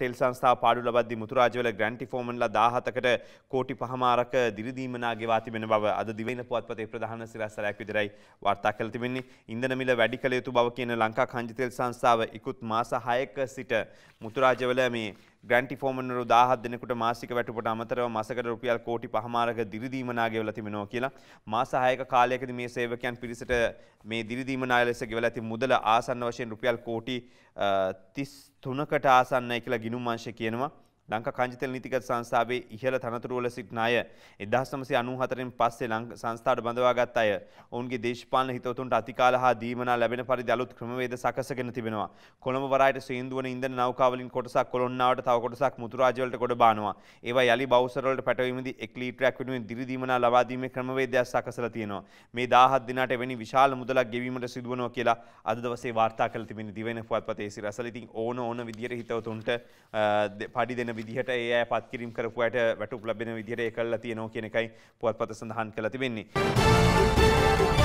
තෙල් සංස්ථා පාඩු ලබද්දි මුතුරාජවල ග්‍රැන්ටි ෆෝමන්ලා දාහතකට කෝටි පහමාරක දිරිදීමනා ගෙවා තිබෙන බව අද දිවයින පුවත්පතේ ප්‍රධාන සිරස්සලයක් විදිරයි වාර්තා කළ තිබෙන්නේ ඉන්ධන මිල වැඩි කළ යුතු බව කියන ලංකා කංජිතෙල් සංස්ථාව ඉකුත් මාස හයක සිට මුතුරාජවල මේ ග්‍රන්ටි ෆෝමනරු දාහත් දෙනෙකුට මාසික වැටුපට අමතරව මසකට රුපියල් කෝටි පහමාරක දිරිදීමනා ගෙවලා තිබෙනවා කියලා මාස 6ක කාලයකදී මේ සේවකයන් පිරිසට මේ දිරිදීමනා ලෙස ගෙවලා ඇති මුදල ආසන්න වශයෙන් රුපියල් කෝටි 33කට ආසන්නයි කියලා ගිණුම් අංශය කියනවා ලංකා කංජිතෙල් නීතිගත සංස්ථාවේ ඉහළ තනතුරුවල සිටින අය 1994න් පස්සේ ලංකා සංස්ථාවට බඳවාගත් අය ඔවුන්ගේ දේශපාලන හිතවතුන්ට අතිකාල හා දීමනා ලැබෙන පරිදි අලුත් ක්‍රමවේද සකසගෙන තිබෙනවා. කොළඹ වරායට සේන්දුවන ඉන්ධන නෞකාවලින් කොටසක් කොළොන්නාවට තව කොටසක් මුතුරාජවලට ගොඩ බානවා. ඒවා යලි බවුසරවලට පැටවීමදී 1 ලීටරයක් වෙනුවෙන් දිරි දීමනා ලබා දීමේ ක්‍රමවේදයක් සකසලා තියෙනවා. මේ 17 දිනකට එවැනි විශාල මුදලක් ගෙවීමට සිදුවනවා කියලා අද දවසේ වාර්තා කළ තිබෙන දිවෙන පුවත්පතේ සිරසල ඉතින් ඕන ඕන විදියට හිතවතුන්ට පඩි දෙන ලැබෙන විදිහට ඒ අය පත්කිරීම් කරපුයට වැටුප් ලැබෙන විදිහට ඒ කළා තියෙනවා කියන එකයි පුවත්පත සඳහන් කළා තිබෙන්නේ.